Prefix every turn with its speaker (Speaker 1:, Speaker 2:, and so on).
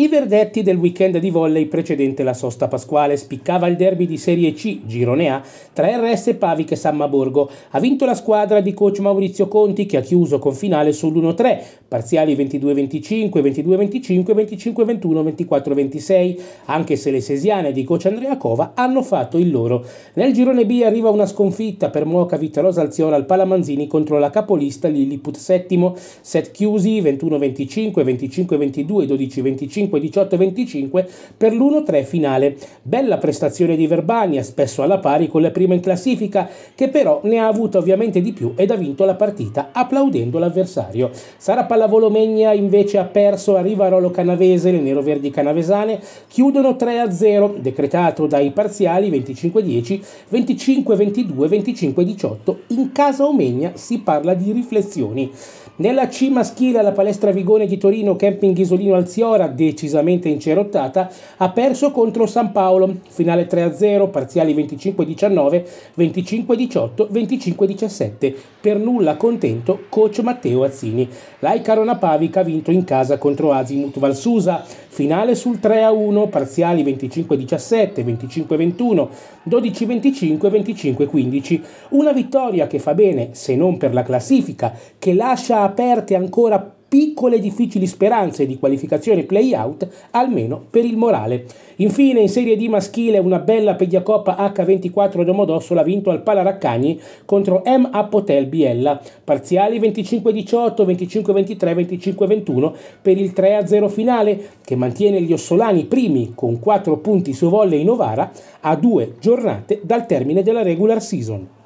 Speaker 1: I verdetti del weekend di volley precedente la sosta pasquale spiccava il derby di Serie C, Girone A, tra RS Pavic e Sammaborgo. Ha vinto la squadra di coach Maurizio Conti che ha chiuso con finale sull'1-3, parziali 22-25, 22-25, 25-21, 24-26, anche se le sesiane di coach Andrea Cova hanno fatto il loro. Nel girone B arriva una sconfitta per Moca Vittorosa Alziola al Palamanzini contro la capolista Lilliput VII, set chiusi 21-25, 25-22, 12-25, 25, 18 e 25 per l'1-3 finale. Bella prestazione di Verbania, spesso alla pari con la prima in classifica, che però ne ha avuta ovviamente di più ed ha vinto la partita applaudendo l'avversario. Sara Pallavolo Megna invece ha perso a Rivarolo Canavese, le neroverdi canavesane chiudono 3-0, decretato dai parziali 25-10, 25-22, 25-18. In casa Omegna si parla di riflessioni. Nella C maschile alla palestra Vigone di Torino, camping Isolino Alziora, decimo decisamente incerottata, ha perso contro San Paolo, finale 3-0, parziali 25-19, 25-18, 25-17, per nulla contento coach Matteo Azzini. Laika Pavica ha vinto in casa contro Asimut Valsusa, finale sul 3-1, parziali 25-17, 25-21, 12-25, 25-15. Una vittoria che fa bene, se non per la classifica, che lascia aperte ancora piccole e difficili speranze di qualificazione play-out, almeno per il morale. Infine, in Serie D maschile, una bella Pediacoppa H24 Domodossola vinto al Palaraccagni contro M. Apotel Biella. Parziali 25-18, 25-23, 25-21 per il 3-0 finale, che mantiene gli ossolani primi con 4 punti su volle in Novara a due giornate dal termine della regular season.